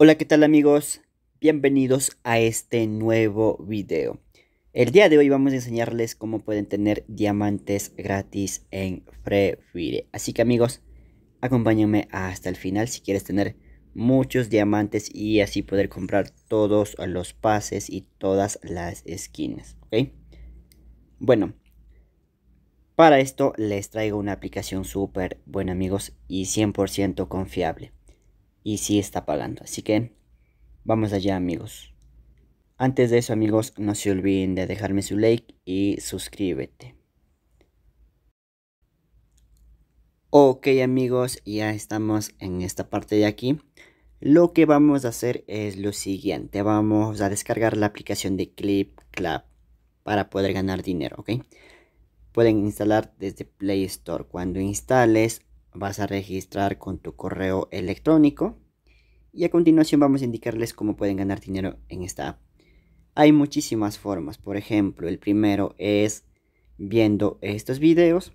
Hola, ¿qué tal amigos? Bienvenidos a este nuevo video. El día de hoy vamos a enseñarles cómo pueden tener diamantes gratis en Free Fire. Así que amigos, acompáñenme hasta el final si quieres tener muchos diamantes y así poder comprar todos los pases y todas las skins, ¿ok? Bueno, para esto les traigo una aplicación súper buena amigos y 100% confiable y sí está pagando. Así que vamos allá amigos. Antes de eso amigos, no se olviden de dejarme su like y suscríbete. Ok amigos, ya estamos en esta parte de aquí. Lo que vamos a hacer es lo siguiente. Vamos a descargar la aplicación de clip club para poder ganar dinero, ¿ok? Pueden instalar desde Play Store. Cuando instales, vas a registrar con tu correo electrónico. Y a continuación vamos a indicarles cómo pueden ganar dinero en esta app. Hay muchísimas formas. Por ejemplo, el primero es viendo estos videos.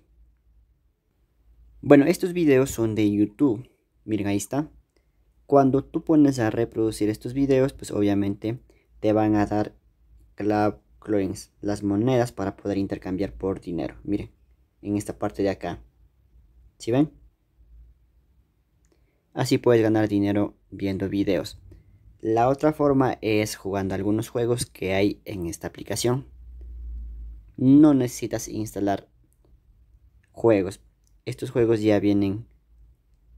Bueno, estos videos son de YouTube. Miren, ahí está. Cuando tú pones a reproducir estos videos, pues obviamente te van a dar club las monedas para poder intercambiar por dinero. Miren, en esta parte de acá. ¿Sí ven? Así puedes ganar dinero viendo videos. La otra forma es jugando algunos juegos que hay en esta aplicación. No necesitas instalar juegos. Estos juegos ya vienen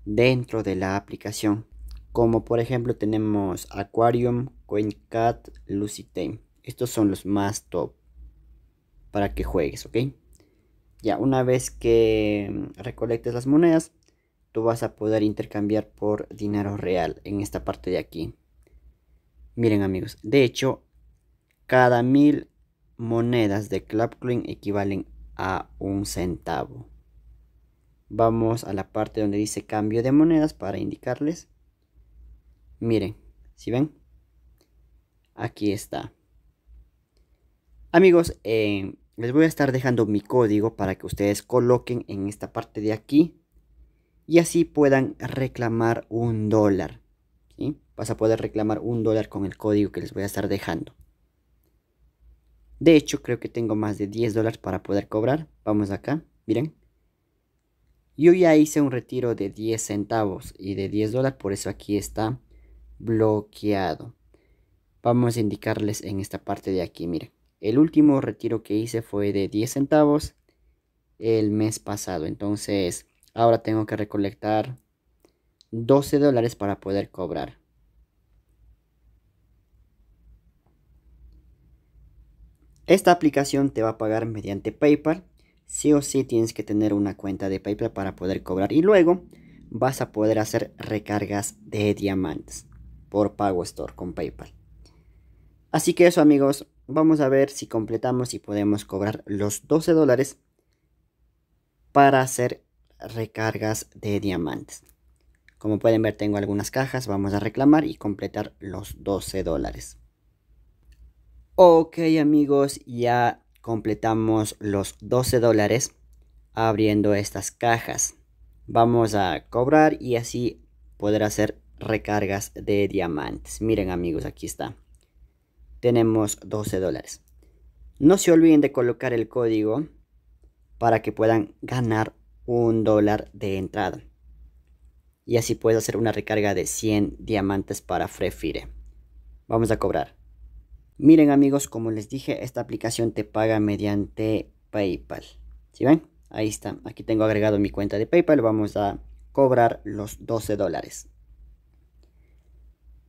dentro de la aplicación. Como por ejemplo tenemos Aquarium, Cat, Lucy Tame. Estos son los más top para que juegues, ¿ok? Ya una vez que recolectes las monedas, Tú vas a poder intercambiar por dinero real en esta parte de aquí. Miren amigos, de hecho, cada mil monedas de clean equivalen a un centavo. Vamos a la parte donde dice cambio de monedas para indicarles. Miren, si ven, aquí está. Amigos, eh, les voy a estar dejando mi código para que ustedes coloquen en esta parte de aquí y así puedan reclamar un dólar. Vas a poder reclamar un dólar con el código que les voy a estar dejando. De hecho, creo que tengo más de 10 dólares para poder cobrar. Vamos acá, miren. Yo ya hice un retiro de 10 centavos y de 10 dólares, por eso aquí está bloqueado. Vamos a indicarles en esta parte de aquí, miren. El último retiro que hice fue de 10 centavos el mes pasado. Entonces, Ahora tengo que recolectar 12 dólares para poder cobrar. Esta aplicación te va a pagar mediante PayPal. Sí o sí tienes que tener una cuenta de PayPal para poder cobrar. Y luego vas a poder hacer recargas de diamantes por Pago Store con PayPal. Así que eso amigos, vamos a ver si completamos y podemos cobrar los 12 dólares para hacer recargas de diamantes. Como pueden ver tengo algunas cajas, vamos a reclamar y completar los 12 dólares. Ok amigos, ya completamos los 12 dólares abriendo estas cajas. Vamos a cobrar y así poder hacer recargas de diamantes. Miren amigos, aquí está. Tenemos 12 dólares. No se olviden de colocar el código para que puedan ganar un dólar de entrada. Y así puedes hacer una recarga de 100 diamantes para Frefire. Vamos a cobrar. Miren amigos, como les dije, esta aplicación te paga mediante PayPal. si ven? Ahí está. Aquí tengo agregado mi cuenta de PayPal. Vamos a cobrar los 12 dólares.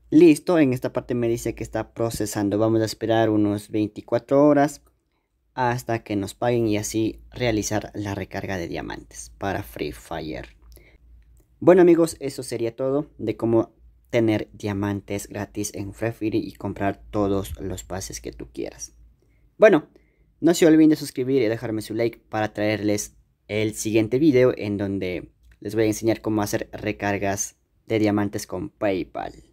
Listo, en esta parte me dice que está procesando. Vamos a esperar unos 24 horas hasta que nos paguen y así realizar la recarga de diamantes para Free Fire. Bueno amigos, eso sería todo de cómo tener diamantes gratis en Free Fire y comprar todos los pases que tú quieras. Bueno, no se olviden de suscribir y dejarme su like para traerles el siguiente video en donde les voy a enseñar cómo hacer recargas de diamantes con PayPal.